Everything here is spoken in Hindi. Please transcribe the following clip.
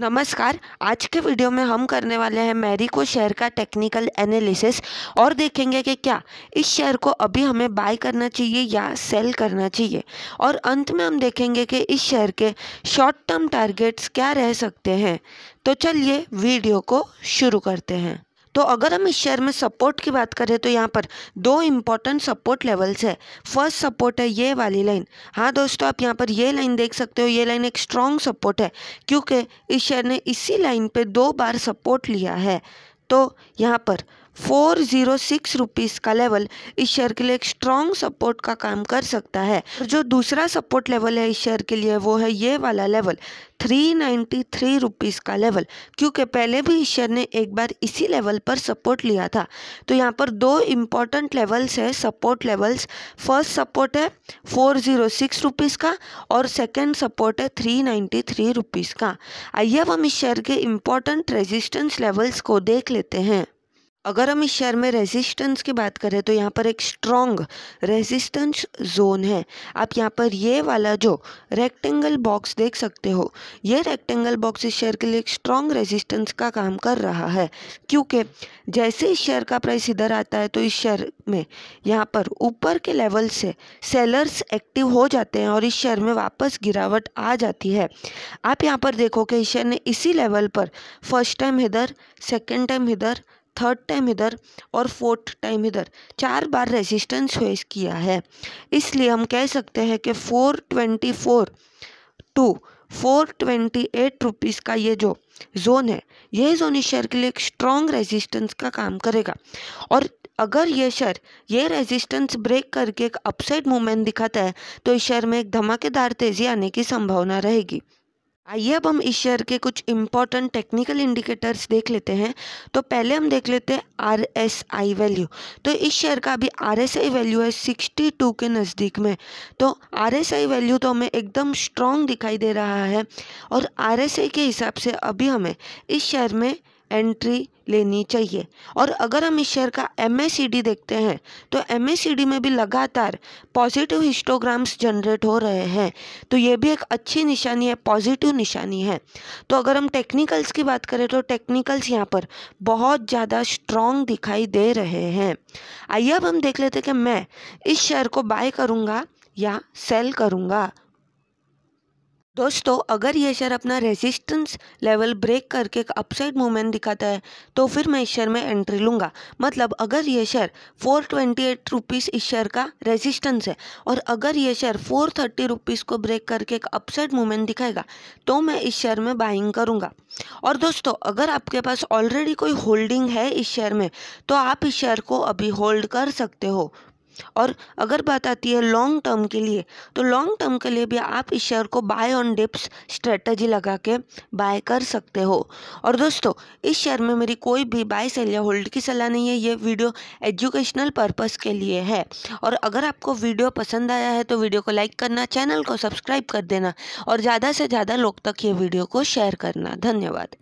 नमस्कार आज के वीडियो में हम करने वाले हैं मैरी को शेयर का टेक्निकल एनालिसिस और देखेंगे कि क्या इस शेयर को अभी हमें बाय करना चाहिए या सेल करना चाहिए और अंत में हम देखेंगे कि इस शेयर के शॉर्ट टर्म टारगेट्स क्या रह सकते हैं तो चलिए वीडियो को शुरू करते हैं तो अगर हम इस शेयर में सपोर्ट की बात करें तो यहाँ पर दो इम्पॉर्टेंट सपोर्ट लेवल्स है फर्स्ट सपोर्ट है ये वाली लाइन हाँ दोस्तों आप यहाँ पर ये लाइन देख सकते हो ये लाइन एक स्ट्रॉन्ग सपोर्ट है क्योंकि इस शेयर ने इसी लाइन पर दो बार सपोर्ट लिया है तो यहाँ पर फोर ज़ीरो सिक्स रुपीज़ का लेवल इस शेयर के लिए एक स्ट्रॉन्ग सपोर्ट का काम कर सकता है जो दूसरा सपोर्ट लेवल है इस शेयर के लिए वो है ये वाला level three ninety three rupees का लेवल क्योंकि पहले भी इस शेयर ने एक बार इसी लेवल पर सपोर्ट लिया था तो यहाँ पर दो इम्पॉर्टेंट लेवल्स है सपोर्ट लेवल्स फर्स्ट सपोर्ट है फोर ज़ीरो सिक्स रुपीज़ का और सेकेंड सपोर्ट है थ्री नाइन्टी थ्री रुपीज़ का आइए अब हम इस शेयर के इम्पॉर्टेंट रेजिस्टेंस लेवल्स को देख लेते हैं अगर हम इस शहर में रेजिस्टेंस की बात करें तो यहाँ पर एक स्ट्रॉन्ग रेजिस्टेंस जोन है आप यहाँ पर ये वाला जो रेक्टेंगल बॉक्स देख सकते हो ये रेक्टेंगल बॉक्स इस शहर के लिए एक स्ट्रॉन्ग रेजिस्टेंस का काम कर रहा है क्योंकि जैसे इस शेयर का प्राइस इधर आता है तो इस शेयर में यहाँ पर ऊपर के लेवल से सेलर्स एक्टिव हो जाते हैं और इस शेयर में वापस गिरावट आ जाती है आप यहाँ पर देखो कि इस शेयर ने इसी लेवल पर फर्स्ट टाइम इधर सेकेंड टाइम इधर थर्ड टाइम इधर और फोर्थ टाइम इधर चार बार रेजिस्टेंस फेस किया है इसलिए हम कह सकते हैं कि four twenty four to four twenty eight rupees का ये जो जोन है यह जोन इस शेयर के लिए एक स्ट्रॉन्ग रेजिस्टेंस का काम करेगा और अगर ये शेयर ये रेजिस्टेंस ब्रेक करके एक अपसाइड मूवमेंट दिखाता है तो इस शेयर में एक धमाकेदार तेज़ी आने की संभावना रहेगी आइए अब हम इस शेयर के कुछ इंपॉर्टेंट टेक्निकल इंडिकेटर्स देख लेते हैं तो पहले हम देख लेते हैं आर एस आई वैल्यू तो इस शेयर का अभी आर एस आई वैल्यू है सिक्सटी टू के नज़दीक में तो आर एस आई वैल्यू तो हमें एकदम स्ट्रॉन्ग दिखाई दे रहा है और आर एस आई के हिसाब से अभी हमें इस शेयर में एंट्री लेनी चाहिए और अगर हम इस शेयर का एम देखते हैं तो एम में भी लगातार पॉजिटिव हिस्टोग्राम्स जनरेट हो रहे हैं तो ये भी एक अच्छी निशानी है पॉजिटिव निशानी है तो अगर हम टेक्निकल्स की बात करें तो टेक्निकल्स यहाँ पर बहुत ज़्यादा स्ट्रॉन्ग दिखाई दे रहे हैं आइए अब हम देख लेते हैं कि मैं इस शेयर को बाय करूँगा या सेल करूँगा दोस्तों अगर ये शेयर अपना रेजिस्टेंस लेवल ब्रेक करके एक अपसाइड मूवमेंट दिखाता है तो फिर मैं इस शेयर में एंट्री लूँगा मतलब अगर ये share four twenty eight rupees इस शेयर का रेजिस्टेंस है और अगर ये शेयर फोर थर्टी रुपीज़ को ब्रेक करके एक अपसाइड मूवमेंट दिखाएगा तो मैं इस शेयर में बाइंग करूँगा और दोस्तों अगर आपके पास ऑलरेडी कोई होल्डिंग है इस शेयर में तो आप इस शेयर को अभी होल्ड कर सकते हो और अगर बात आती है लॉन्ग टर्म के लिए तो लॉन्ग टर्म के लिए भी आप इस शेयर को बाय ऑन डिप्स स्ट्रेटजी लगा के बाय कर सकते हो और दोस्तों इस शेयर में मेरी कोई भी बाय सेल या होल्ड की सलाह नहीं है ये वीडियो एजुकेशनल पर्पज़ के लिए है और अगर आपको वीडियो पसंद आया है तो वीडियो को लाइक करना चैनल को सब्सक्राइब कर देना और ज़्यादा से ज़्यादा लोग तक ये वीडियो को शेयर करना धन्यवाद